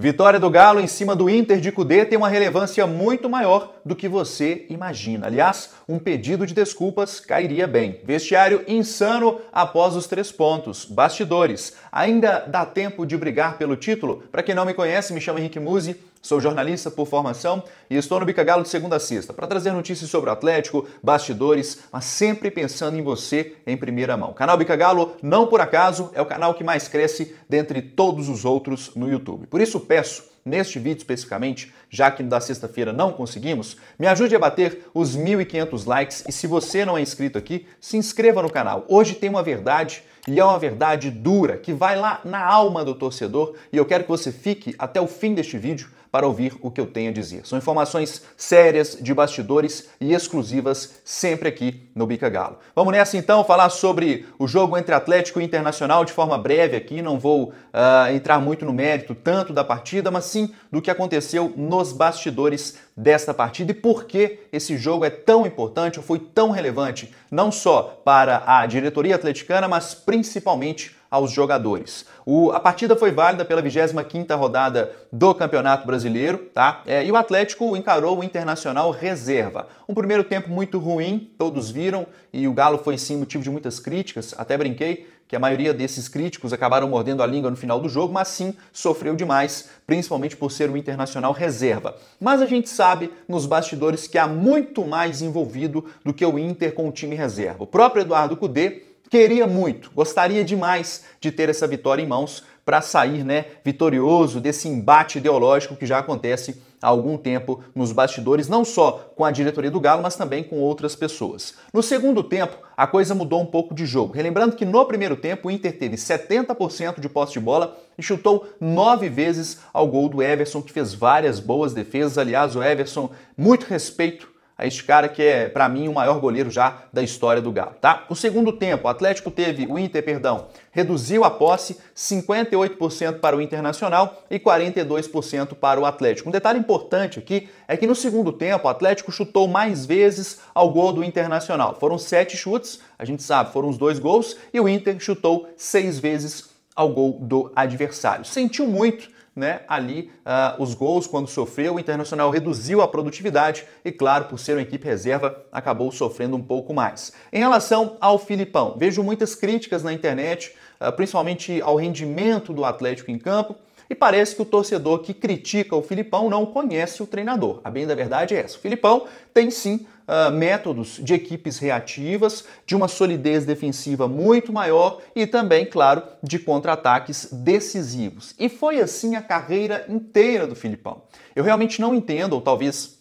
Vitória do Galo em cima do Inter de Cudê tem uma relevância muito maior do que você imagina. Aliás, um pedido de desculpas cairia bem. Vestiário insano após os três pontos. Bastidores. Ainda dá tempo de brigar pelo título? Para quem não me conhece, me chamo Henrique Musi Sou jornalista por formação e estou no Bicagalo de segunda a sexta para trazer notícias sobre o Atlético, bastidores, mas sempre pensando em você em primeira mão. canal Bicagalo não por acaso, é o canal que mais cresce dentre todos os outros no YouTube. Por isso peço neste vídeo especificamente, já que da sexta-feira não conseguimos, me ajude a bater os 1.500 likes e se você não é inscrito aqui, se inscreva no canal. Hoje tem uma verdade e é uma verdade dura que vai lá na alma do torcedor e eu quero que você fique até o fim deste vídeo para ouvir o que eu tenho a dizer. São informações sérias, de bastidores e exclusivas sempre aqui no Bica Galo. Vamos nessa então falar sobre o jogo entre Atlético e Internacional de forma breve aqui, não vou uh, entrar muito no mérito tanto da partida, mas sim do que aconteceu nos bastidores desta partida e por que esse jogo é tão importante ou foi tão relevante, não só para a diretoria atleticana, mas principalmente aos jogadores. O, a partida foi válida pela 25ª rodada do Campeonato Brasileiro, tá? É, e o Atlético encarou o Internacional reserva. Um primeiro tempo muito ruim, todos viram, e o Galo foi sim motivo de muitas críticas, até brinquei que a maioria desses críticos acabaram mordendo a língua no final do jogo, mas sim sofreu demais, principalmente por ser o Internacional reserva. Mas a gente sabe nos bastidores que há muito mais envolvido do que o Inter com o time reserva. O próprio Eduardo Cudê queria muito, gostaria demais de ter essa vitória em mãos para sair né, vitorioso desse embate ideológico que já acontece há algum tempo nos bastidores, não só com a diretoria do Galo, mas também com outras pessoas. No segundo tempo, a coisa mudou um pouco de jogo. Relembrando que no primeiro tempo o Inter teve 70% de posse de bola e chutou nove vezes ao gol do Everson, que fez várias boas defesas. Aliás, o Everson, muito respeito este cara que é, para mim, o maior goleiro já da história do Galo, tá? O segundo tempo, o Atlético teve, o Inter, perdão, reduziu a posse 58% para o Internacional e 42% para o Atlético. Um detalhe importante aqui é que no segundo tempo o Atlético chutou mais vezes ao gol do Internacional. Foram sete chutes, a gente sabe, foram os dois gols, e o Inter chutou seis vezes ao gol do adversário. Sentiu muito né, ali uh, os gols quando sofreu, o Internacional reduziu a produtividade e, claro, por ser uma equipe reserva, acabou sofrendo um pouco mais. Em relação ao Filipão, vejo muitas críticas na internet, uh, principalmente ao rendimento do Atlético em campo. E parece que o torcedor que critica o Filipão não conhece o treinador. A bem da verdade é essa. O Filipão tem sim uh, métodos de equipes reativas, de uma solidez defensiva muito maior e também, claro, de contra-ataques decisivos. E foi assim a carreira inteira do Filipão. Eu realmente não entendo, ou talvez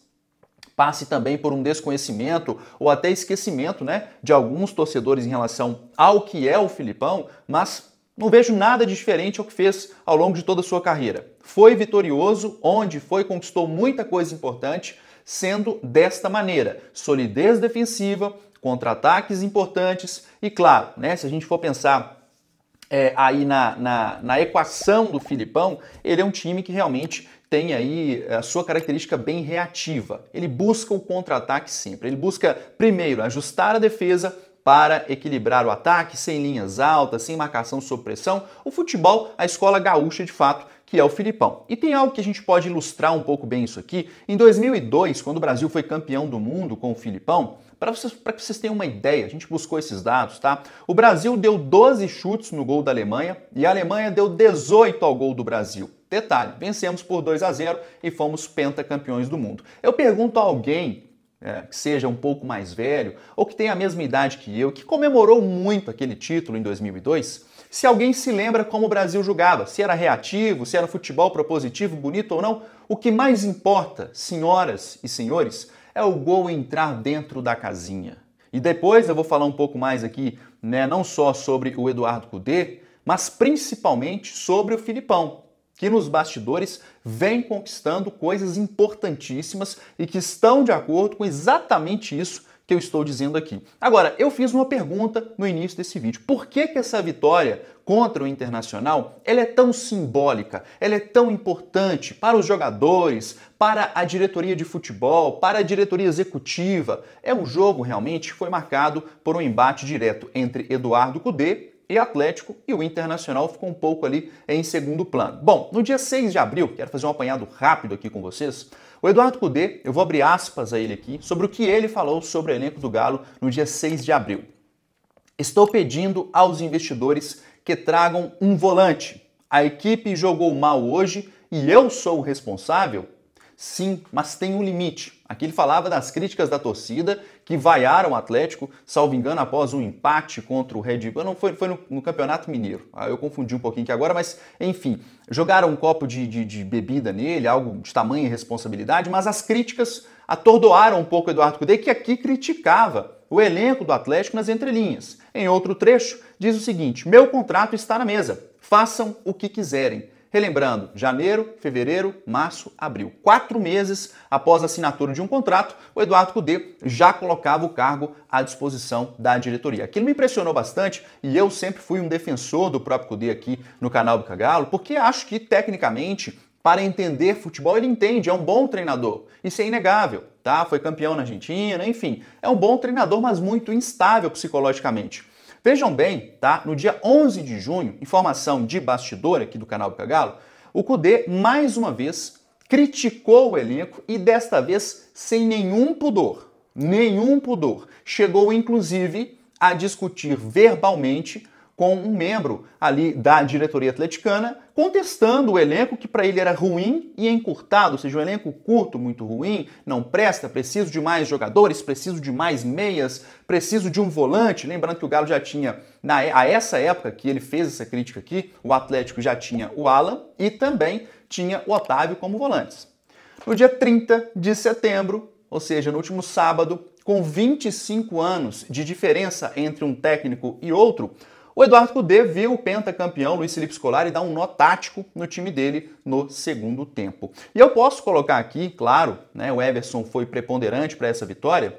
passe também por um desconhecimento ou até esquecimento né, de alguns torcedores em relação ao que é o Filipão, mas não vejo nada de diferente ao que fez ao longo de toda a sua carreira. Foi vitorioso, onde foi, conquistou muita coisa importante, sendo desta maneira: solidez defensiva, contra-ataques importantes e, claro, né, se a gente for pensar é, aí na, na, na equação do Filipão, ele é um time que realmente tem aí é, a sua característica bem reativa. Ele busca o contra-ataque sempre. Ele busca, primeiro, ajustar a defesa para equilibrar o ataque, sem linhas altas, sem marcação sob pressão. O futebol, a escola gaúcha de fato, que é o Filipão. E tem algo que a gente pode ilustrar um pouco bem isso aqui. Em 2002, quando o Brasil foi campeão do mundo com o Filipão, para vocês, que vocês tenham uma ideia, a gente buscou esses dados, tá? O Brasil deu 12 chutes no gol da Alemanha e a Alemanha deu 18 ao gol do Brasil. Detalhe, vencemos por 2 a 0 e fomos pentacampeões do mundo. Eu pergunto a alguém é, que seja um pouco mais velho ou que tenha a mesma idade que eu, que comemorou muito aquele título em 2002, se alguém se lembra como o Brasil jogava, se era reativo, se era futebol propositivo, bonito ou não, o que mais importa, senhoras e senhores, é o gol entrar dentro da casinha. E depois eu vou falar um pouco mais aqui, né, não só sobre o Eduardo Cudê, mas principalmente sobre o Filipão, que nos bastidores vem conquistando coisas importantíssimas e que estão de acordo com exatamente isso que eu estou dizendo aqui. Agora, eu fiz uma pergunta no início desse vídeo. Por que, que essa vitória contra o Internacional ela é tão simbólica, ela é tão importante para os jogadores, para a diretoria de futebol, para a diretoria executiva? É um jogo realmente que foi marcado por um embate direto entre Eduardo Cudê e Atlético, e o Internacional ficou um pouco ali em segundo plano. Bom, no dia 6 de abril, quero fazer um apanhado rápido aqui com vocês, o Eduardo Cudê, eu vou abrir aspas a ele aqui, sobre o que ele falou sobre o elenco do Galo no dia 6 de abril. Estou pedindo aos investidores que tragam um volante. A equipe jogou mal hoje e eu sou o responsável? Sim, mas tem um limite. Aqui ele falava das críticas da torcida que vaiaram o Atlético, salvo engano, após um empate contra o Red Bull. Não, foi, foi no, no Campeonato Mineiro. Ah, eu confundi um pouquinho aqui agora, mas enfim, jogaram um copo de, de, de bebida nele, algo de tamanha responsabilidade, mas as críticas atordoaram um pouco o Eduardo Cudê, que aqui criticava o elenco do Atlético nas entrelinhas. Em outro trecho, diz o seguinte: meu contrato está na mesa, façam o que quiserem. Relembrando, janeiro, fevereiro, março, abril. Quatro meses após a assinatura de um contrato, o Eduardo Cudê já colocava o cargo à disposição da diretoria. Aquilo me impressionou bastante e eu sempre fui um defensor do próprio Cudê aqui no canal do Cagalo, porque acho que tecnicamente para entender futebol, ele entende, é um bom treinador. Isso é inegável, tá? Foi campeão na Argentina, enfim. É um bom treinador, mas muito instável psicologicamente. Vejam bem, tá? No dia 11 de junho, informação de bastidor aqui do canal Pegalo, o Cudê mais uma vez criticou o elenco e desta vez sem nenhum pudor, nenhum pudor. Chegou inclusive a discutir verbalmente com um membro ali da diretoria atleticana, contestando o elenco que para ele era ruim e encurtado, ou seja, um elenco curto, muito ruim, não presta, preciso de mais jogadores, preciso de mais meias, preciso de um volante. Lembrando que o Galo já tinha, na, é, a essa época que ele fez essa crítica aqui, o Atlético já tinha o Alan e também tinha o Otávio como volantes. No dia 30 de setembro, ou seja, no último sábado, com 25 anos de diferença entre um técnico e outro, o Eduardo Cudê vê o pentacampeão Luiz Felipe Scolari dar um nó tático no time dele no segundo tempo. E eu posso colocar aqui, claro, né, o Everson foi preponderante para essa vitória,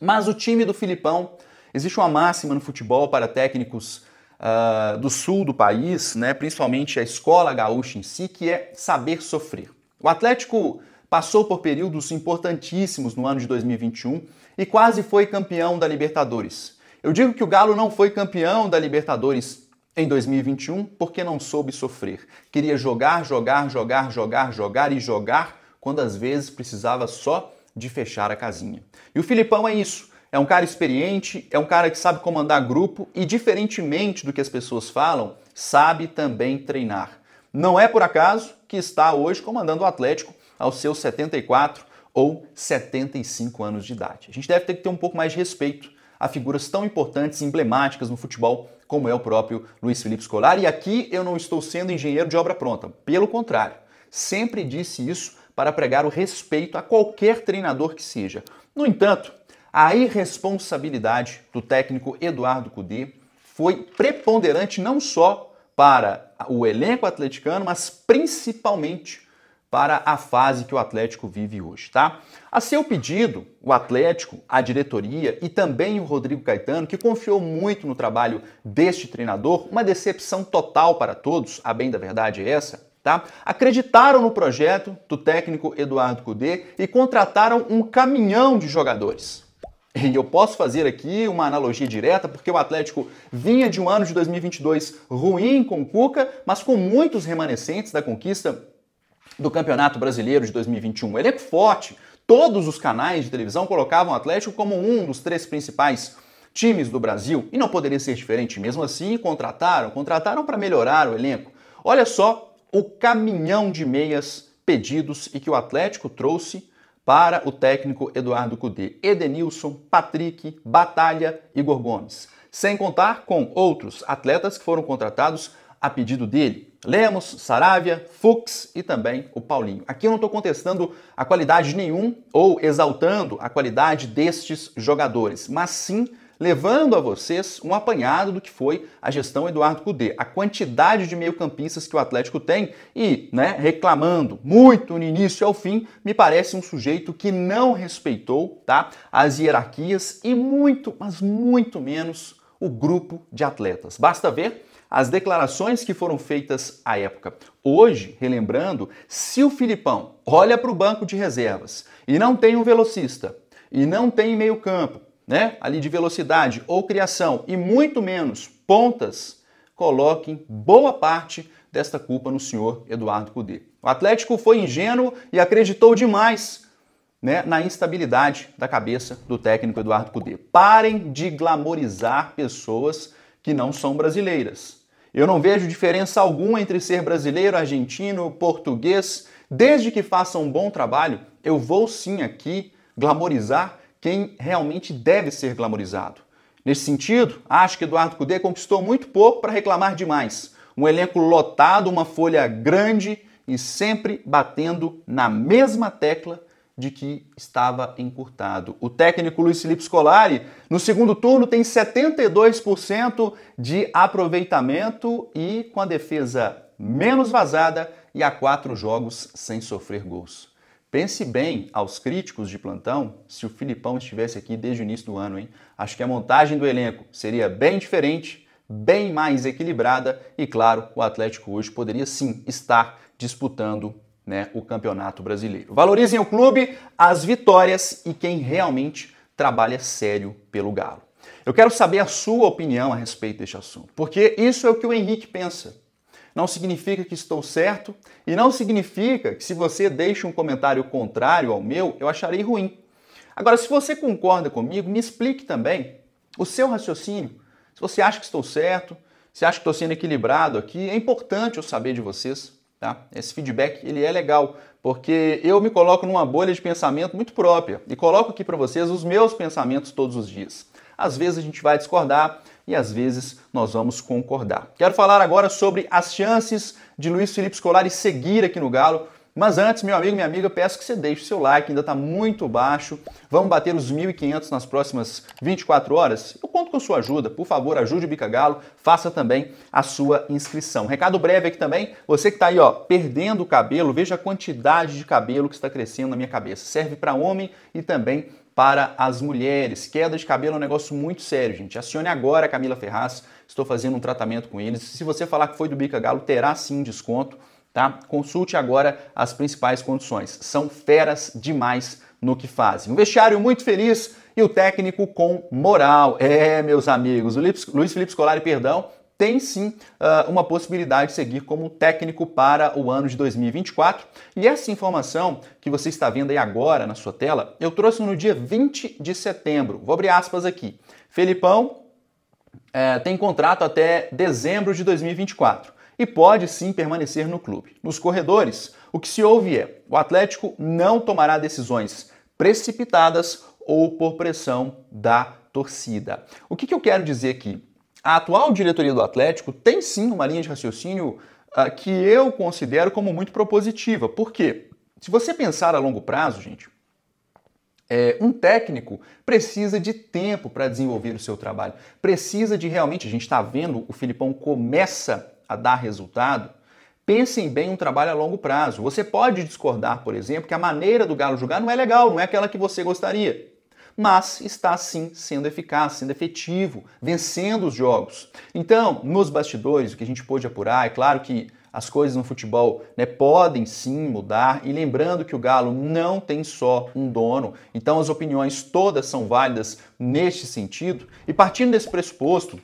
mas o time do Filipão, existe uma máxima no futebol para técnicos uh, do sul do país, né, principalmente a escola gaúcha em si, que é saber sofrer. O Atlético passou por períodos importantíssimos no ano de 2021 e quase foi campeão da Libertadores. Eu digo que o Galo não foi campeão da Libertadores em 2021 porque não soube sofrer. Queria jogar, jogar, jogar, jogar, jogar e jogar, quando às vezes precisava só de fechar a casinha. E o Filipão é isso. É um cara experiente, é um cara que sabe comandar grupo e, diferentemente do que as pessoas falam, sabe também treinar. Não é por acaso que está hoje comandando o Atlético aos seus 74 ou 75 anos de idade. A gente deve ter que ter um pouco mais de respeito a figuras tão importantes e emblemáticas no futebol como é o próprio Luiz Felipe Scolari. E aqui eu não estou sendo engenheiro de obra pronta, pelo contrário, sempre disse isso para pregar o respeito a qualquer treinador que seja. No entanto, a irresponsabilidade do técnico Eduardo Cudê foi preponderante não só para o elenco atleticano, mas principalmente para a fase que o Atlético vive hoje, tá? A seu pedido, o Atlético, a diretoria e também o Rodrigo Caetano, que confiou muito no trabalho deste treinador, uma decepção total para todos, a bem da verdade é essa, tá? Acreditaram no projeto do técnico Eduardo Cudê e contrataram um caminhão de jogadores. E eu posso fazer aqui uma analogia direta, porque o Atlético vinha de um ano de 2022 ruim com o Cuca, mas com muitos remanescentes da conquista do Campeonato Brasileiro de 2021. Elenco forte, todos os canais de televisão colocavam o Atlético como um dos três principais times do Brasil e não poderia ser diferente. Mesmo assim, contrataram, contrataram para melhorar o elenco. Olha só o caminhão de meias pedidos e que o Atlético trouxe para o técnico Eduardo Cudê. Edenilson, Patrick, Batalha, e Gomes. Sem contar com outros atletas que foram contratados a pedido dele. Lemos, Saravia, Fuchs e também o Paulinho. Aqui eu não estou contestando a qualidade de nenhum ou exaltando a qualidade destes jogadores, mas sim levando a vocês um apanhado do que foi a gestão Eduardo Cudê, a quantidade de meio-campistas que o Atlético tem e, né, reclamando muito no início ao fim, me parece um sujeito que não respeitou, tá, as hierarquias e muito, mas muito menos o grupo de atletas. Basta ver as declarações que foram feitas à época. Hoje, relembrando, se o Filipão olha para o banco de reservas e não tem um velocista, e não tem meio-campo, né? Ali de velocidade ou criação, e muito menos pontas, coloquem boa parte desta culpa no senhor Eduardo Cudê. O Atlético foi ingênuo e acreditou demais né, na instabilidade da cabeça do técnico Eduardo Cudê. Parem de glamorizar pessoas que não são brasileiras. Eu não vejo diferença alguma entre ser brasileiro, argentino, português, desde que faça um bom trabalho, eu vou sim aqui glamorizar quem realmente deve ser glamorizado. Nesse sentido, acho que Eduardo Cudê conquistou muito pouco para reclamar demais. Um elenco lotado, uma folha grande e sempre batendo na mesma tecla de que estava encurtado. O técnico Luiz Felipe Scolari, no segundo turno, tem 72% de aproveitamento e com a defesa menos vazada e há quatro jogos sem sofrer gols. Pense bem aos críticos de plantão se o Filipão estivesse aqui desde o início do ano, hein? Acho que a montagem do elenco seria bem diferente, bem mais equilibrada e, claro, o Atlético hoje poderia sim estar disputando né, o Campeonato Brasileiro. Valorizem o clube, as vitórias e quem realmente trabalha sério pelo Galo. Eu quero saber a sua opinião a respeito deste assunto, porque isso é o que o Henrique pensa. Não significa que estou certo e não significa que se você deixa um comentário contrário ao meu, eu acharei ruim. Agora, se você concorda comigo, me explique também o seu raciocínio. Se você acha que estou certo, se acha que estou sendo equilibrado aqui, é importante eu saber de vocês. Tá? Esse feedback ele é legal, porque eu me coloco numa bolha de pensamento muito própria e coloco aqui para vocês os meus pensamentos todos os dias. Às vezes a gente vai discordar e às vezes nós vamos concordar. Quero falar agora sobre as chances de Luiz Felipe Scolari seguir aqui no Galo mas antes, meu amigo, minha amiga, peço que você deixe o seu like, ainda está muito baixo. Vamos bater os 1.500 nas próximas 24 horas? Eu conto com a sua ajuda. Por favor, ajude o Bicagalo. faça também a sua inscrição. Recado breve aqui também, você que está aí ó, perdendo o cabelo, veja a quantidade de cabelo que está crescendo na minha cabeça. Serve para homem e também para as mulheres. Queda de cabelo é um negócio muito sério, gente. Acione agora a Camila Ferraz, estou fazendo um tratamento com eles. Se você falar que foi do Bicagalo, terá sim desconto tá? Consulte agora as principais condições. São feras demais no que fazem. Um vestiário muito feliz e o técnico com moral. É, meus amigos, o Luiz Felipe Scolari, perdão, tem sim ah, uma possibilidade de seguir como técnico para o ano de 2024. E essa informação que você está vendo aí agora na sua tela, eu trouxe no dia 20 de setembro. Vou abrir aspas aqui. Felipão é, tem contrato até dezembro de 2024 e pode sim permanecer no clube. Nos corredores, o que se ouve é: o Atlético não tomará decisões precipitadas ou por pressão da torcida. O que, que eu quero dizer aqui? A atual diretoria do Atlético tem sim uma linha de raciocínio uh, que eu considero como muito propositiva. Por quê? Se você pensar a longo prazo, gente, é, um técnico precisa de tempo para desenvolver o seu trabalho, precisa de realmente. A gente está vendo o Filipão começa a dar resultado, pensem bem um trabalho a longo prazo. Você pode discordar, por exemplo, que a maneira do galo jogar não é legal, não é aquela que você gostaria. Mas está sim sendo eficaz, sendo efetivo, vencendo os jogos. Então, nos bastidores, o que a gente pôde apurar, é claro que as coisas no futebol né, podem sim mudar, e lembrando que o Galo não tem só um dono, então as opiniões todas são válidas neste sentido. E partindo desse pressuposto,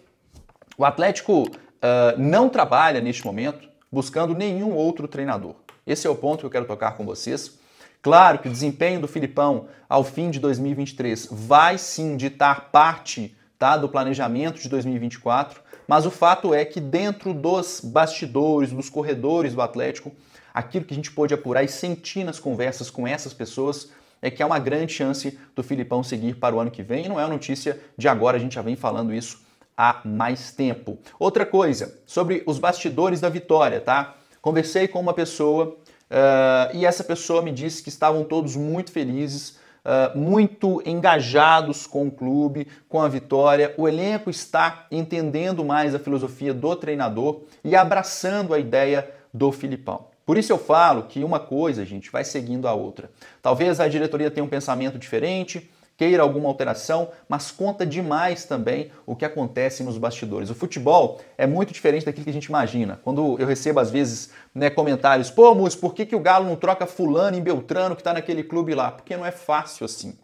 o Atlético ah, não trabalha neste momento buscando nenhum outro treinador. Esse é o ponto que eu quero tocar com vocês. Claro que o desempenho do Filipão ao fim de 2023 vai sim ditar parte tá, do planejamento de 2024, mas o fato é que dentro dos bastidores, dos corredores do Atlético, aquilo que a gente pôde apurar e sentir nas conversas com essas pessoas é que há uma grande chance do Filipão seguir para o ano que vem. E não é uma notícia de agora, a gente já vem falando isso há mais tempo. Outra coisa, sobre os bastidores da vitória, tá? Conversei com uma pessoa uh, e essa pessoa me disse que estavam todos muito felizes, uh, muito engajados com o clube, com a vitória. O elenco está entendendo mais a filosofia do treinador e abraçando a ideia do Filipão. Por isso eu falo que uma coisa, gente, vai seguindo a outra. Talvez a diretoria tenha um pensamento diferente, queira alguma alteração, mas conta demais também o que acontece nos bastidores. O futebol é muito diferente daquilo que a gente imagina. Quando eu recebo, às vezes, né, comentários, pô, Mus, por que, que o Galo não troca fulano e Beltrano que está naquele clube lá? Porque não é fácil assim.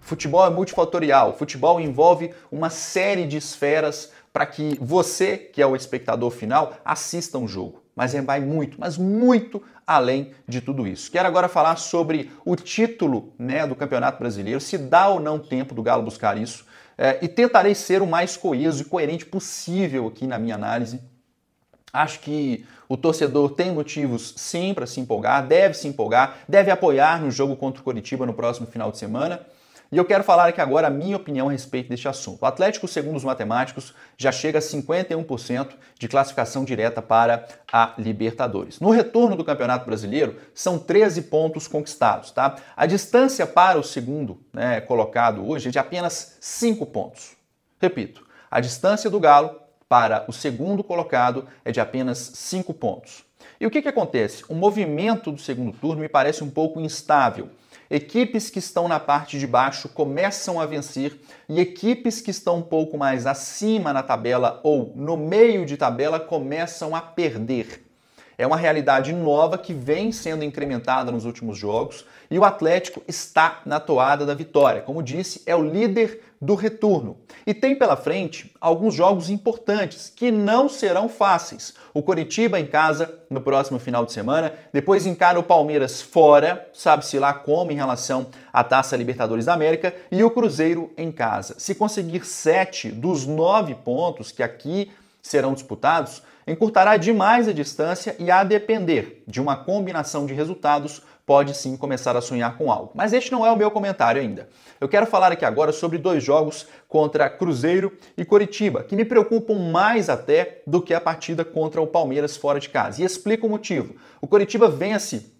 Futebol é multifatorial. Futebol envolve uma série de esferas para que você, que é o espectador final, assista um jogo mas vai muito, mas muito além de tudo isso. Quero agora falar sobre o título né, do Campeonato Brasileiro, se dá ou não tempo do Galo buscar isso, é, e tentarei ser o mais coeso e coerente possível aqui na minha análise. Acho que o torcedor tem motivos sim para se empolgar, deve se empolgar, deve apoiar no jogo contra o Coritiba no próximo final de semana. E eu quero falar aqui agora a minha opinião a respeito deste assunto. O Atlético, segundo os matemáticos, já chega a 51% de classificação direta para a Libertadores. No retorno do Campeonato Brasileiro, são 13 pontos conquistados, tá? A distância para o segundo né, colocado hoje é de apenas 5 pontos. Repito, a distância do Galo para o segundo colocado é de apenas 5 pontos. E o que, que acontece? O movimento do segundo turno me parece um pouco instável. Equipes que estão na parte de baixo começam a vencer e equipes que estão um pouco mais acima na tabela ou no meio de tabela começam a perder. É uma realidade nova que vem sendo incrementada nos últimos jogos e o Atlético está na toada da vitória. Como disse, é o líder do retorno. E tem pela frente alguns jogos importantes que não serão fáceis. O Coritiba em casa no próximo final de semana, depois encara o Palmeiras fora, sabe-se lá como em relação à Taça Libertadores da América, e o Cruzeiro em casa. Se conseguir sete dos nove pontos que aqui serão disputados, encurtará demais a distância e a depender de uma combinação de resultados pode sim começar a sonhar com algo. Mas este não é o meu comentário ainda. Eu quero falar aqui agora sobre dois jogos contra Cruzeiro e Coritiba, que me preocupam mais até do que a partida contra o Palmeiras fora de casa. E explico o motivo. O Coritiba vence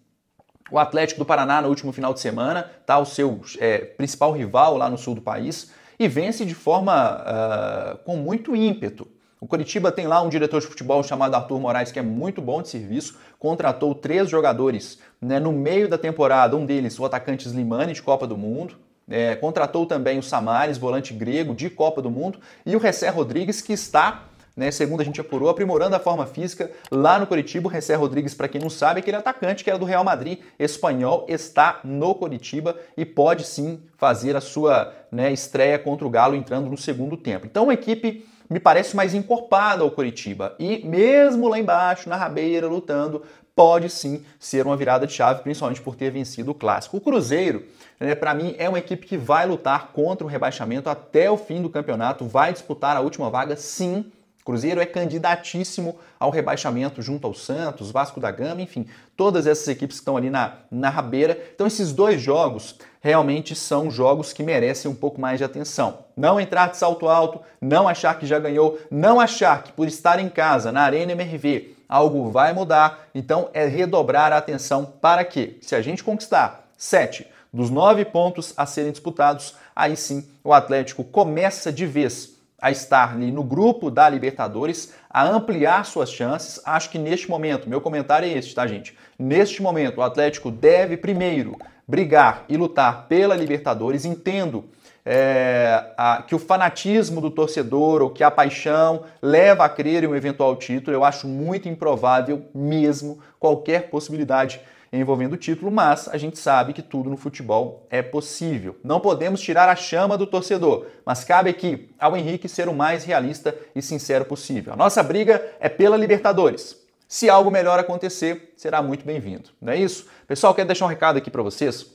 o Atlético do Paraná no último final de semana, tá? O seu é, principal rival lá no sul do país e vence de forma uh, com muito ímpeto. O Curitiba tem lá um diretor de futebol chamado Arthur Moraes, que é muito bom de serviço, contratou três jogadores né, no meio da temporada, um deles, o atacante Slimani, de Copa do Mundo, é, contratou também o Samares, volante grego, de Copa do Mundo, e o Ressé Rodrigues, que está né, segundo a gente apurou, aprimorando a forma física lá no Curitiba. O Ressé Rodrigues, para quem não sabe, é aquele atacante que era do Real Madrid, espanhol, está no Curitiba e pode sim fazer a sua né, estreia contra o Galo entrando no segundo tempo. Então, uma equipe me parece mais encorpado ao Curitiba. E mesmo lá embaixo, na rabeira, lutando, pode sim ser uma virada de chave, principalmente por ter vencido o clássico. O Cruzeiro, né, para mim, é uma equipe que vai lutar contra o rebaixamento até o fim do campeonato, vai disputar a última vaga, sim. Cruzeiro é candidatíssimo ao rebaixamento junto ao Santos, Vasco da Gama, enfim, todas essas equipes que estão ali na, na rabeira. Então, esses dois jogos realmente são jogos que merecem um pouco mais de atenção. Não entrar de salto alto, não achar que já ganhou, não achar que por estar em casa, na Arena MRV, algo vai mudar. Então é redobrar a atenção para que, se a gente conquistar sete dos nove pontos a serem disputados, aí sim o Atlético começa de vez a estar ali no grupo da Libertadores, a ampliar suas chances. Acho que neste momento, meu comentário é este, tá, gente? Neste momento, o Atlético deve primeiro brigar e lutar pela Libertadores, entendo é, a, que o fanatismo do torcedor ou que a paixão leva a crer em um eventual título. Eu acho muito improvável mesmo qualquer possibilidade envolvendo o título, mas a gente sabe que tudo no futebol é possível. Não podemos tirar a chama do torcedor, mas cabe aqui ao Henrique ser o mais realista e sincero possível. A nossa briga é pela Libertadores. Se algo melhor acontecer, será muito bem-vindo. Não é isso? Pessoal, quero deixar um recado aqui para vocês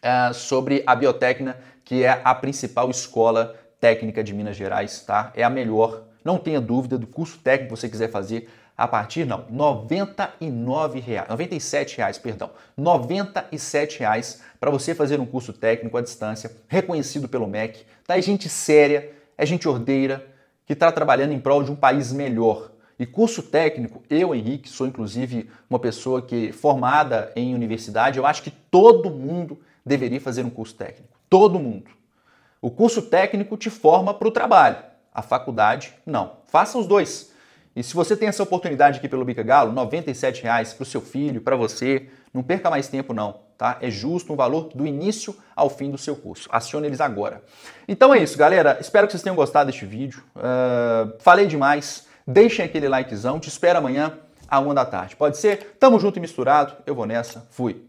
é, sobre a Biotecna, que é a principal escola técnica de Minas Gerais, tá? É a melhor. Não tenha dúvida do curso técnico que você quiser fazer a partir não, R$ reais, reais, perdão, 97 reais para você fazer um curso técnico à distância, reconhecido pelo MEC. Tá, é gente séria, é gente ordeira que está trabalhando em prol de um país melhor. E curso técnico, eu, Henrique, sou inclusive uma pessoa que formada em universidade, eu acho que todo mundo deveria fazer um curso técnico. Todo mundo. O curso técnico te forma para o trabalho, a faculdade não. Faça os dois. E se você tem essa oportunidade aqui pelo Bica Galo, R$ reais para o seu filho, para você, não perca mais tempo não, tá? É justo um valor do início ao fim do seu curso. Acione eles agora. Então é isso, galera. Espero que vocês tenham gostado deste vídeo. Uh, falei demais. Deixem aquele likezão, te espero amanhã à uma da tarde. Pode ser? Tamo junto e misturado. Eu vou nessa. Fui.